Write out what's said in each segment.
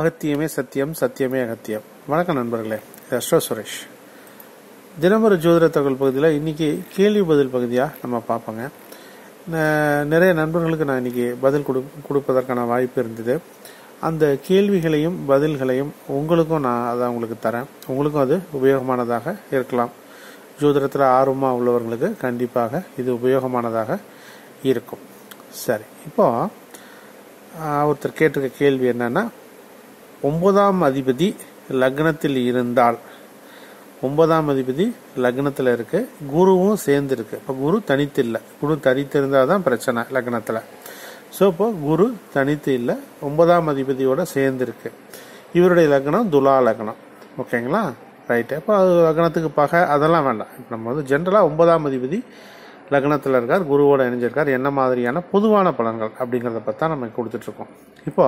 அகத்தியமே சத்தியம் சத்தியமே அகத்தியம் வணக்கம் நண்பர்களே அஸ்வ சுரேஷ் தினமர ஜோதிட தகவல் பகுதியில் இன்றைக்கி கேள்வி பதில் பகுதியாக நம்ம பார்ப்போங்க நிறைய நண்பர்களுக்கு நான் இன்றைக்கி பதில் கொடு கொடுப்பதற்கான வாய்ப்பு இருந்தது அந்த கேள்விகளையும் பதில்களையும் உங்களுக்கும் நான் அதை உங்களுக்கு தரேன் உங்களுக்கும் அது உபயோகமானதாக இருக்கலாம் ஜோதிடத்தில் ஆர்வமாக உள்ளவர்களுக்கு கண்டிப்பாக இது உபயோகமானதாக இருக்கும் சரி இப்போது ஒருத்தர் கேட்டிருக்க கேள்வி என்னென்னா ஒன்பதாம் அதிபதி லக்னத்தில் இருந்தால் ஒன்பதாம் அதிபதி லக்னத்தில் இருக்கு குருவும் சேர்ந்து இருக்கு இப்போ குரு தனித்து இல்லை குரு தனித்து இருந்தால் தான் பிரச்சனை லக்னத்தில் ஸோ இப்போ குரு தனித்து இல்லை ஒன்பதாம் அதிபதியோட சேர்ந்து இருக்கு இவருடைய லக்னம் துலா லக்னம் ஓகேங்களா ரைட்டு இப்போ அது லக்னத்துக்கு பகை அதெல்லாம் வேண்டாம் இப்போ நம்ம வந்து ஜென்ரலாக ஒன்பதாம் அதிபதி லக்னத்தில் இருக்கார் குருவோட இணைஞ்சிருக்கார் என்ன மாதிரியான பொதுவான பலன்கள் அப்படிங்கிறத பற்றி தான் நம்ம கொடுத்துட்ருக்கோம் இப்போ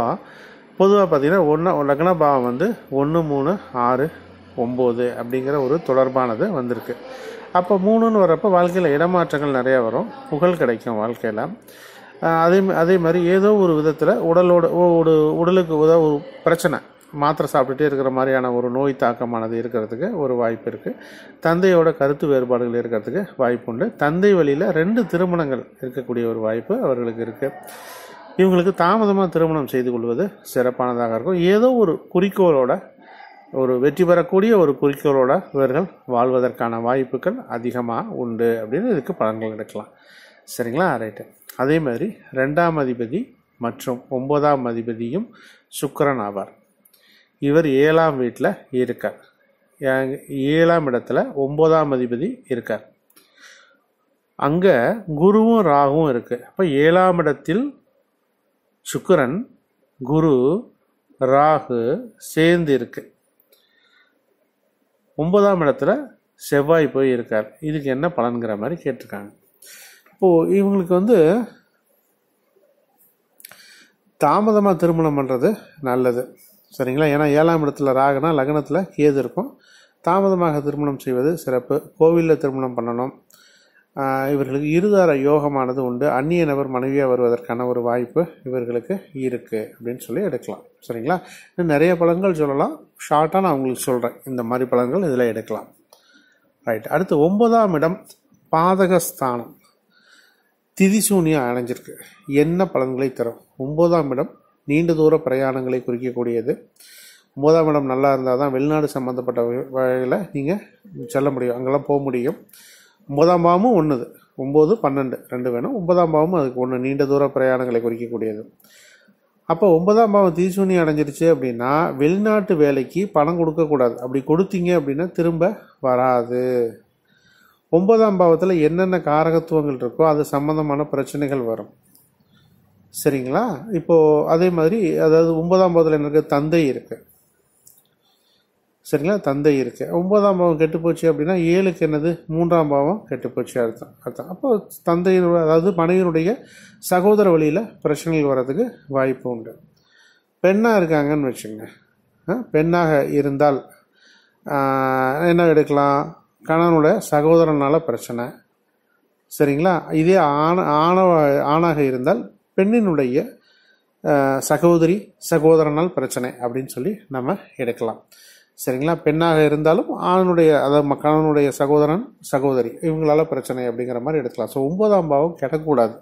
பொதுவாக பார்த்தீங்கன்னா ஒன்று லக்ன பாவம் வந்து ஒன்று மூணு ஆறு ஒம்பது அப்படிங்கிற ஒரு தொடர்பானது வந்திருக்கு அப்போ மூணுன்னு வரப்போ வாழ்க்கையில் இடமாற்றங்கள் நிறையா வரும் புகழ் கிடைக்கும் வாழ்க்கையில் அதே அதே மாதிரி ஏதோ ஒரு விதத்தில் உடலோட ஒரு உடலுக்கு உதவ ஒரு பிரச்சனை மாத்திரை சாப்பிட்டுட்டே இருக்கிற மாதிரியான ஒரு நோய் தாக்கமானது இருக்கிறதுக்கு ஒரு வாய்ப்பு இருக்குது தந்தையோட கருத்து வேறுபாடுகள் இருக்கிறதுக்கு வாய்ப்பு உண்டு தந்தை வழியில் ரெண்டு திருமணங்கள் இருக்கக்கூடிய ஒரு வாய்ப்பு அவர்களுக்கு இருக்குது இவங்களுக்கு தாமதமாக திருமணம் செய்து கொள்வது சிறப்பானதாக இருக்கும் ஏதோ ஒரு குறிக்கோளோட ஒரு வெற்றி பெறக்கூடிய ஒரு குறிக்கோளோட இவர்கள் வாழ்வதற்கான வாய்ப்புகள் அதிகமாக உண்டு அப்படின்னு இதுக்கு பலன்கள் எடுக்கலாம் சரிங்களா ரைட்டு அதே மாதிரி ரெண்டாம் அதிபதி மற்றும் ஒன்பதாம் அதிபதியும் சுக்கரன் ஆவார் இவர் ஏழாம் வீட்டில் இருக்கார் ஏழாம் இடத்துல ஒன்பதாம் அதிபதி இருக்கார் அங்கே குருவும் ராகுவும் இருக்குது அப்போ ஏழாம் இடத்தில் சுக்கரன் குரு ராகு சேர்ந்து இருக்கு ஒன்பதாம் இடத்துல செவ்வாய் போய் இருக்கார் இதுக்கு என்ன பலன்கிற மாதிரி கேட்டிருக்காங்க இப்போது இவங்களுக்கு வந்து தாமதமாக திருமணம் பண்ணுறது நல்லது சரிங்களா ஏன்னா ஏழாம் இடத்துல ராகுனா லக்னத்தில் கேது இருக்கும் தாமதமாக திருமணம் செய்வது சிறப்பு கோவிலில் திருமணம் பண்ணணும் இவர்களுக்கு இருதார யோகமானது உண்டு அந்நிய நபர் மனைவியாக வருவதற்கான ஒரு வாய்ப்பு இவர்களுக்கு இருக்குது அப்படின்னு சொல்லி எடுக்கலாம் சரிங்களா இன்னும் நிறைய பழங்கள் சொல்லலாம் ஷார்ட்டாக நான் உங்களுக்கு சொல்கிறேன் இந்த மாதிரி பழங்கள் இதில் எடுக்கலாம் ரைட் அடுத்து ஒன்பதாம் இடம் பாதகஸ்தானம் திதிசூன்யம் அடைஞ்சிருக்கு என்ன பலன்களை தரும் ஒம்பதாம் இடம் நீண்ட தூர பிரயாணங்களை குறிக்கக்கூடியது ஒம்பதாம் இடம் நல்லா இருந்தால் தான் வெளிநாடு சம்மந்தப்பட்ட வகையில் நீங்கள் செல்ல முடியும் அங்கெல்லாம் போக முடியும் ஒன்பதாம் பாவமும் ஒன்றுது ஒம்பது பன்னெண்டு ரெண்டு வேணும் ஒன்பதாம் பாவமும் அதுக்கு ஒன்று நீண்ட தூர பிரயாணங்களை குறிக்கக்கூடியது அப்போ ஒன்பதாம் பாவம் தீசூனி அடைஞ்சிருச்சு அப்படின்னா வெளிநாட்டு வேலைக்கு பணம் கொடுக்கக்கூடாது அப்படி கொடுத்தீங்க அப்படின்னா திரும்ப வராது ஒன்பதாம் பாவத்தில் என்னென்ன காரகத்துவங்கள் இருக்கோ அது சம்மந்தமான பிரச்சனைகள் வரும் சரிங்களா இப்போது அதே மாதிரி அதாவது ஒன்பதாம் பாவத்தில் எனக்கு தந்தை இருக்குது சரிங்களா தந்தை இருக்குது ஒன்பதாம் பாவம் கெட்டுப்போச்சு அப்படின்னா ஏழுக்கு என்னது மூன்றாம் பாவம் கெட்டுப்போச்சு அர்த்தம் அர்த்தம் அப்போ தந்தையினுடைய அதாவது மனைவியினுடைய சகோதர வழியில் பிரச்சனைகள் வர்றதுக்கு வாய்ப்பு உண்டு பெண்ணாக இருக்காங்கன்னு வச்சுங்க பெண்ணாக இருந்தால் என்ன எடுக்கலாம் கணவனுடைய சகோதரனால் பிரச்சனை சரிங்களா இதே ஆண ஆணவ ஆணாக இருந்தால் பெண்ணினுடைய சகோதரி சகோதரனால் பிரச்சனை அப்படின்னு சொல்லி நம்ம எடுக்கலாம் சரிங்களா பெண்ணாக இருந்தாலும் ஆணுடைய அதாவது கணவனுடைய சகோதரன் சகோதரி இவங்களால் பிரச்சனை அப்படிங்கிற மாதிரி எடுத்துக்கலாம் ஸோ ஒன்பதாம் பாவம் கெட்டக்கூடாது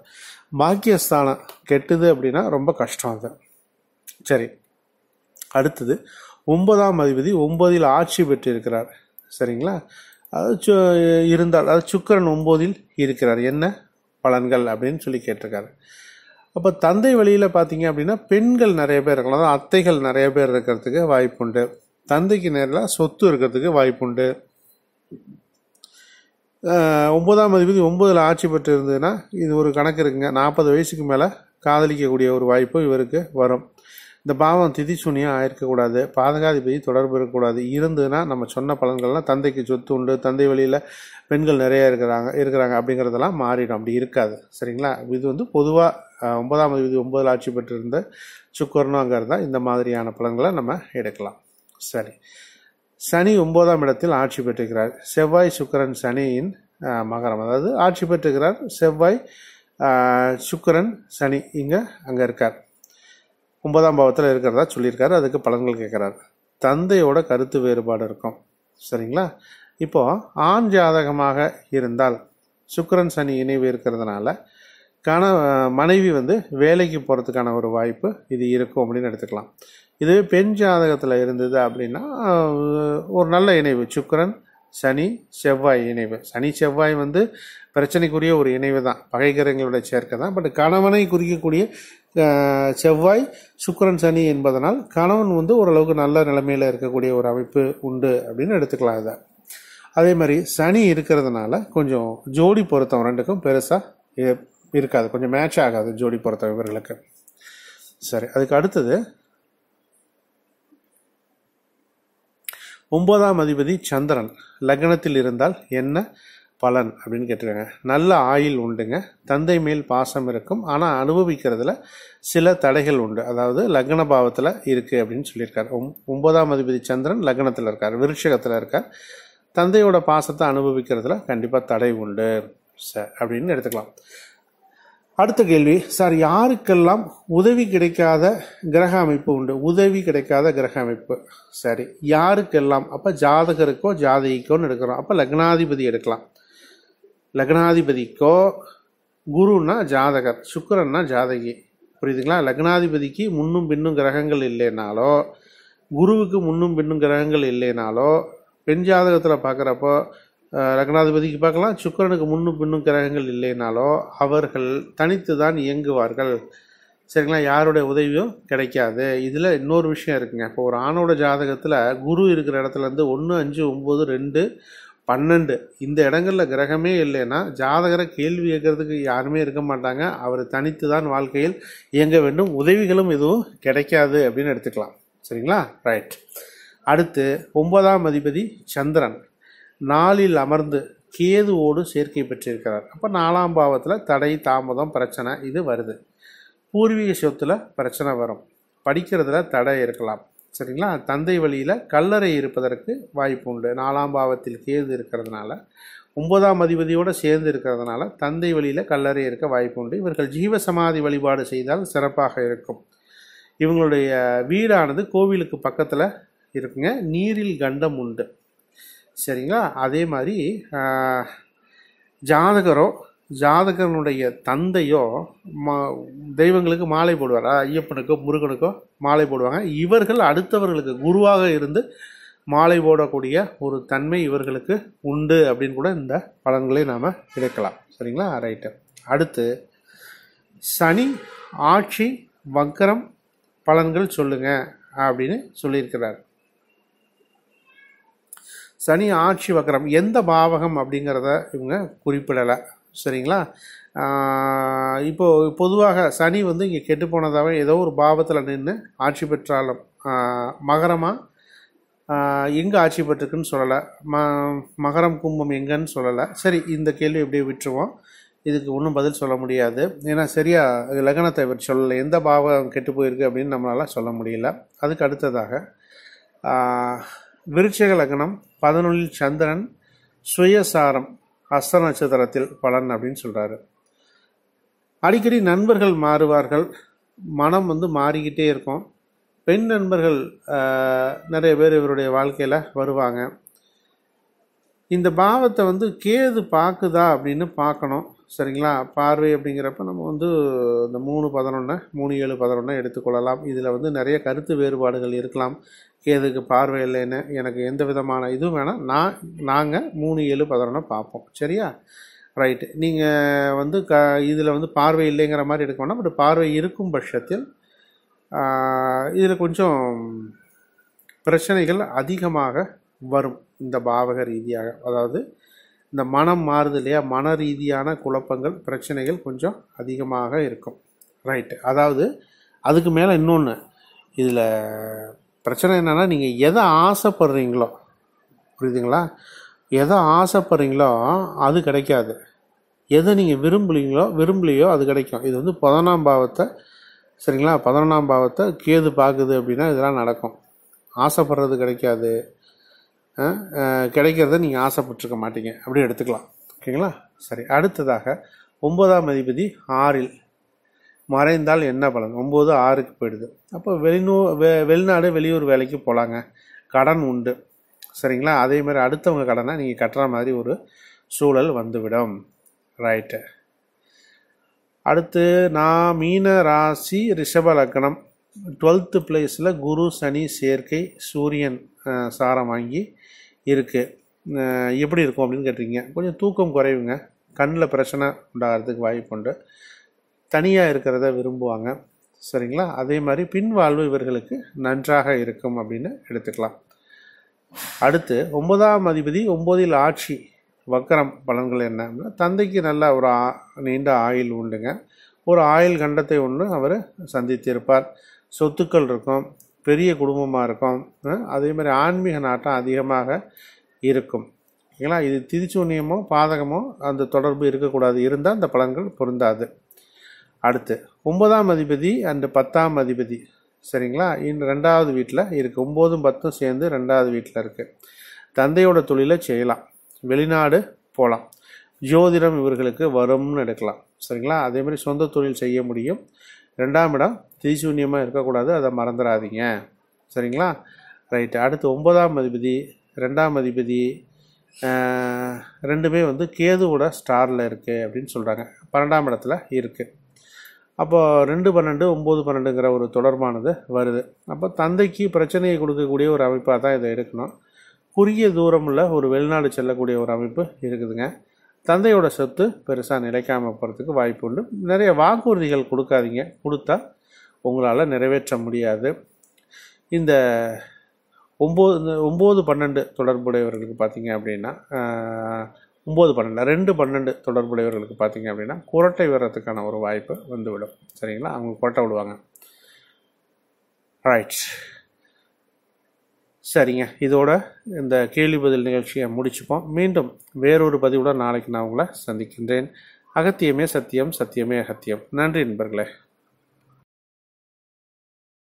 பாக்கியஸ்தானம் கெட்டுது அப்படின்னா ரொம்ப கஷ்டம் அது சரி அடுத்தது ஒன்பதாம் அதிபதி ஒன்பதில் ஆட்சி பெற்றிருக்கிறார் சரிங்களா அது சு இருந்தால் அது சுக்கரன் ஒம்போதில் இருக்கிறார் என்ன பலன்கள் அப்படின்னு சொல்லி கேட்டிருக்காரு அப்போ தந்தை வழியில் பார்த்தீங்க அப்படின்னா பெண்கள் நிறைய பேர் இருக்கலாம் அத்தைகள் நிறைய பேர் இருக்கிறதுக்கு வாய்ப்புண்டு தந்தைக்கு நேரில் சொத்து இருக்கிறதுக்கு வாய்ப்புண்டு ஒம்பதாம் அதிபதி ஒம்பதில் ஆட்சி பெற்று இருந்ததுன்னா இது ஒரு கணக்கு இருக்குங்க நாற்பது வயசுக்கு மேலே காதலிக்கக்கூடிய ஒரு வாய்ப்பு இவருக்கு வரும் இந்த பாவம் திதி சூனியம் ஆயிருக்கக்கூடாது பாதகாதிபதி தொடர்பு இருக்கக்கூடாது இருந்ததுன்னா நம்ம சொன்ன பலன்கள்லாம் தந்தைக்கு சொத்து உண்டு தந்தை வழியில் பெண்கள் நிறையா இருக்கிறாங்க இருக்கிறாங்க அப்படிங்கிறதெல்லாம் மாறிடும் அப்படி இருக்காது சரிங்களா இது வந்து பொதுவாக ஒன்பதாம் தேதி ஒன்பதில் ஆட்சி பெற்றிருந்த சுக்கரனுங்கிறதா இந்த மாதிரியான பலன்களை நம்ம எடுக்கலாம் சனி சனி ஒன்பதாம் இடத்தில் ஆட்சி பெற்றுகிறார் செவ்வாய் சுக்கரன் சனியின் மகரம் அதாவது ஆட்சி பெற்றுகிறார் செவ்வாய் சுக்கரன் சனி இங்கே அங்கே இருக்கார் ஒன்பதாம் பாவத்தில் இருக்கிறதா சொல்லியிருக்காரு அதுக்கு பலன்கள் கேட்குறாரு தந்தையோட கருத்து வேறுபாடு இருக்கும் சரிங்களா இப்போது ஆண் ஜாதகமாக இருந்தால் சுக்கரன் சனி இணைவு இருக்கிறதுனால கண மனைவி வந்து வேலைக்கு போகிறதுக்கான ஒரு வாய்ப்பு இது இருக்கும் அப்படின்னு எடுத்துக்கலாம் இதுவே பெண் ஜாதகத்தில் இருந்தது அப்படின்னா ஒரு நல்ல இணைவு சுக்கரன் சனி செவ்வாய் இணைவு சனி செவ்வாய் வந்து பிரச்சனைக்குரிய ஒரு இணைவு தான் பகைகரங்களோட சேர்க்கை தான் பட் கணவனை குறிக்கக்கூடிய செவ்வாய் சுக்கரன் சனி என்பதனால் கணவன் வந்து ஓரளவுக்கு நல்ல நிலைமையில் இருக்கக்கூடிய ஒரு அமைப்பு உண்டு அப்படின்னு எடுத்துக்கலாம் இதை அதே மாதிரி சனி இருக்கிறதுனால கொஞ்சம் ஜோடி பொருத்தம் ரெண்டுக்கும் பெருசாக இருக்காது கொஞ்சம் மேட்ச் ஆகாது ஜோடி பொருத்தம் இவர்களுக்கு சரி அதுக்கு அடுத்தது ஒன்பதாம் அதிபதி சந்திரன் லக்னத்தில் இருந்தால் என்ன பலன் அப்படின்னு கேட்டிருக்காங்க நல்ல ஆயில் உண்டுங்க தந்தை மேல் பாசம் இருக்கும் ஆனால் அனுபவிக்கிறதுல சில தடைகள் உண்டு அதாவது லக்ன பாவத்தில் இருக்குது அப்படின்னு சொல்லியிருக்கார் ஒன்பதாம் அதிபதி சந்திரன் லக்னத்தில் இருக்கார் விருட்சகத்தில் இருக்கார் தந்தையோட பாசத்தை அனுபவிக்கிறதுல கண்டிப்பாக தடை உண்டு ச அப்படின்னு எடுத்துக்கலாம் அடுத்த கேள்வி சார் யாருக்கெல்லாம் உதவி கிடைக்காத கிரக அமைப்பு உண்டு உதவி கிடைக்காத கிரக அமைப்பு சரி யாருக்கெல்லாம் அப்போ ஜாதகருக்கோ ஜாதகிக்கோன்னு எடுக்கிறோம் அப்போ லக்னாதிபதி எடுக்கலாம் லக்னாதிபதிக்கோ குருன்னா ஜாதகர் சுக்கரன்னா ஜாதகி புரியுதுங்களா லக்னாதிபதிக்கு முன்னும் பின்னும் கிரகங்கள் இல்லைனாலோ குருவுக்கு முன்னும் பின்னும் கிரகங்கள் இல்லைனாலோ பெண் ஜாதகத்தில் பார்க்குறப்போ ரங்கநாதிபதிக்கு பார்க்கலாம் சுக்கரனுக்கு முன்னும் பின்னும் கிரகங்கள் இல்லைனாலோ அவர்கள் தனித்து தான் இயங்குவார்கள் சரிங்களா யாருடைய உதவியும் கிடைக்காது இதில் இன்னொரு விஷயம் இருக்குங்க இப்போ ஒரு ஆணோட ஜாதகத்தில் குரு இருக்கிற இடத்துலேருந்து ஒன்று அஞ்சு ஒம்பது ரெண்டு பன்னெண்டு இந்த இடங்களில் கிரகமே இல்லைன்னா ஜாதகரை கேள்வி கேட்கறதுக்கு யாருமே இருக்க மாட்டாங்க அவர் தனித்து தான் வாழ்க்கையில் இயங்க வேண்டும் உதவிகளும் எதுவும் கிடைக்காது அப்படின்னு எடுத்துக்கலாம் சரிங்களா ரைட் அடுத்து ஒன்பதாம் அதிபதி சந்திரன் நாளில் அமர்ந்து கேதுவோடு சேர்க்கை பெற்றிருக்கிறார் அப்போ நாலாம் பாவத்தில் தடை தாமதம் பிரச்சனை இது வருது பூர்வீக சொத்தில் பிரச்சனை வரும் படிக்கிறதுல தடை இருக்கலாம் சரிங்களா தந்தை வழியில் கல்லறை இருப்பதற்கு வாய்ப்பு உண்டு நாலாம் பாவத்தில் கேது இருக்கிறதுனால ஒன்பதாம் அதிபதியோடு சேர்ந்து இருக்கிறதுனால தந்தை வழியில் கல்லறை இருக்க வாய்ப்பு உண்டு இவர்கள் ஜீவசமாதி வழிபாடு செய்தால் சிறப்பாக இருக்கும் இவங்களுடைய வீடானது கோவிலுக்கு பக்கத்தில் இருக்குங்க நீரில் கண்டம் உண்டு சரிங்களா அதே மாதிரி ஜாதகரோ ஜாதகனுடைய தந்தையோ மா தெய்வங்களுக்கு மாலை போடுவார் ஐயப்பனுக்கோ முருகனுக்கோ மாலை போடுவாங்க இவர்கள் அடுத்தவர்களுக்கு குருவாக இருந்து மாலை போடக்கூடிய ஒரு தன்மை இவர்களுக்கு உண்டு அப்படின்னு கூட இந்த பலன்களை நாம் கிடைக்கலாம் சரிங்களா ரைட்டு அடுத்து சனி ஆட்சி வக்கரம் பலன்கள் சொல்லுங்கள் அப்படின்னு சொல்லியிருக்கிறார் சனி ஆட்சி வக்கரம் எந்த பாவகம் அப்படிங்கிறத இவங்க குறிப்பிடலை சரிங்களா இப்போது பொதுவாக சனி வந்து இங்கே கெட்டு போனதாக ஏதோ ஒரு பாவத்தில் நின்று ஆட்சி பெற்றாலும் மகரமாக எங்கே ஆட்சி பெற்றுக்குன்னு சொல்லலை ம மகரம் கும்பம் எங்கன்னு சொல்லலை சரி இந்த கேள்வி எப்படியே விட்டுருவோம் இதுக்கு ஒன்றும் பதில் சொல்ல முடியாது ஏன்னா சரியாக லக்னத்தை இவர் சொல்லலை எந்த பாவம் கெட்டு போயிருக்கு அப்படின்னு நம்மளால் சொல்ல முடியல அதுக்கு அடுத்ததாக விருட்சக லக்னம் பதினொன்றில் சந்திரன் சுயசாரம் அஸ்த நட்சத்திரத்தில் பலன் அப்படின்னு சொல்கிறாரு அடிக்கடி நண்பர்கள் மாறுவார்கள் மனம் வந்து மாறிக்கிட்டே இருக்கும் பெண் நண்பர்கள் நிறைய பேர் இவருடைய வாழ்க்கையில் வருவாங்க இந்த பாவத்தை வந்து கேது பார்க்குதா அப்படின்னு பார்க்கணும் சரிங்களா பார்வை அப்படிங்கிறப்ப நம்ம வந்து இந்த மூணு பதினொன்று மூணு ஏழு பதினொன்றை எடுத்துக்கொள்ளலாம் இதில் வந்து நிறைய கருத்து வேறுபாடுகள் இருக்கலாம் எதுக்கு பார்வை இல்லைன்னு எனக்கு எந்த விதமான இதுவும் வேணாம் நான் நாங்கள் மூணு ஏழு பதினொன்றை பார்ப்போம் சரியா ரைட்டு நீங்கள் வந்து க இதில் வந்து பார்வை இல்லைங்கிற மாதிரி எடுக்க வேணாம் பட் பார்வை இருக்கும் பட்சத்தில் இதில் கொஞ்சம் பிரச்சனைகள் அதிகமாக வரும் இந்த பாவக ரீதியாக அதாவது இந்த மனம் மாறுது இல்லையா மன ரீதியான குழப்பங்கள் பிரச்சனைகள் கொஞ்சம் அதிகமாக இருக்கும் ரைட்டு அதாவது அதுக்கு மேலே இன்னொன்று இதில் பிரச்சனை என்னென்னா நீங்கள் எதை ஆசைப்படுறீங்களோ புரியுதுங்களா எதை ஆசைப்படுறீங்களோ அது கிடைக்காது எதை நீங்கள் விரும்புகிறீங்களோ விரும்பலையோ அது கிடைக்கும் இது வந்து பதினொன்றாம் பாவத்தை சரிங்களா பதினொன்றாம் பாவத்தை கேது பார்க்குது அப்படின்னா இதெல்லாம் நடக்கும் ஆசைப்படுறது கிடைக்காது கிடைக்கிறத நீங்கள் ஆசைப்பட்டுருக்க மாட்டீங்க அப்படி எடுத்துக்கலாம் ஓகேங்களா சரி அடுத்ததாக ஒம்பதாம் அதிபதி ஆறில் மறைந்தால் என்ன பலன் ஒம்பது ஆறுக்கு போயிடுது அப்போ வெளிநூ வெ வெளிநாடு வெளியூர் வேலைக்கு போகலாங்க கடன் உண்டு சரிங்களா அதேமாதிரி அடுத்தவங்க கடனை நீங்கள் கட்டுற மாதிரி ஒரு சூழல் வந்துவிடும் ரைட்டு அடுத்து நான் மீன ராசி ரிஷப லக்னம் டுவெல்த்து பிளேஸில் குரு சனி சேர்க்கை சூரியன் சாரம் வாங்கி இருக்குது எப்படி இருக்கும் அப்படின்னு கேட்டிருக்கீங்க கொஞ்சம் தூக்கம் குறைவுங்க கண்ணில் பிரச்சனை உண்டாகிறதுக்கு வாய்ப்பு உண்டு தனியாக இருக்கிறத விரும்புவாங்க சரிங்களா அதே மாதிரி பின்வாழ்வு இவர்களுக்கு நன்றாக இருக்கும் அப்படின்னு எடுத்துக்கலாம் அடுத்து ஒன்பதாம் அதிபதி ஒம்போதில் ஆட்சி வக்கரம் பலன்கள் என்ன அப்படின்னா தந்தைக்கு நல்ல ஒரு ஆ நீண்ட ஆயில் உண்டுங்க ஒரு ஆயில் கண்டத்தை ஒன்று அவர் சந்தித்திருப்பார் சொத்துக்கள் இருக்கும் பெரிய குடும்பமாக இருக்கும் அதே மாதிரி ஆன்மீக நாட்டம் அதிகமாக இருக்கும் ஓகேங்களா இது திருச்சூன்யமோ பாதகமோ அந்த தொடர்பு இருக்கக்கூடாது இருந்தால் அந்த பலன்கள் பொருந்தாது அடுத்து ஒன்பதாம் அதிபதி அண்டு பத்தாம் அதிபதி சரிங்களா இன்னும் ரெண்டாவது வீட்டில் இருக்குது ஒம்போதும் பத்தும் சேர்ந்து ரெண்டாவது வீட்டில் இருக்குது தந்தையோட தொழிலை செய்யலாம் வெளிநாடு போகலாம் ஜோதிடம் இவர்களுக்கு வரும்னு எடுக்கலாம் சரிங்களா அதேமாதிரி சொந்த தொழில் செய்ய முடியும் ரெண்டாம் இடம் தீசூன்யமாக இருக்கக்கூடாது அதை மறந்துடாதீங்க சரிங்களா ரைட்டு அடுத்து ஒன்பதாம் அதிபதி ரெண்டாம் அதிபதி ரெண்டுமே வந்து கேதுவோட ஸ்டாரில் இருக்குது அப்படின்னு சொல்கிறாங்க பன்னெண்டாம் இடத்துல இருக்குது அப்போது ரெண்டு பன்னெண்டு ஒம்பது பன்னெண்டுங்கிற ஒரு தொடர்பானது வருது அப்போ தந்தைக்கு பிரச்சனையை கொடுக்கக்கூடிய ஒரு அமைப்பாக தான் இதை எடுக்கணும் குறுகிய தூரமுள்ள ஒரு வெளிநாடு செல்லக்கூடிய ஒரு அமைப்பு இருக்குதுங்க தந்தையோட சொத்து பெருசாக நிலைக்காமல் போகிறதுக்கு வாய்ப்பு உண்டு நிறைய வாக்குறுதிகள் கொடுக்காதீங்க கொடுத்தா உங்களால் நிறைவேற்ற முடியாது இந்த ஒம்பது இந்த ஒம்பது பன்னெண்டு தொடர்புடையவர்களுக்கு பார்த்தீங்க அப்படின்னா ஒம்பது பன்னெண்டு ரெண்டு பன்னெண்டு தொடர்புடையவர்களுக்கு பார்த்தீங்க அப்படின்னா குரட்டை விடுறதுக்கான ஒரு வாய்ப்பு வந்துவிடும் சரிங்களா அவங்க குரட்டை விடுவாங்க ரைட் சரிங்க இதோட இந்த கேள்வி பதில் நிகழ்ச்சியை முடிச்சுப்போம் மீண்டும் வேறொரு பதிவுடன் நாளைக்கு நான் உங்களை சந்திக்கின்றேன் அகத்தியமே சத்தியம் சத்தியமே அகத்தியம் நன்றி நண்பர்களே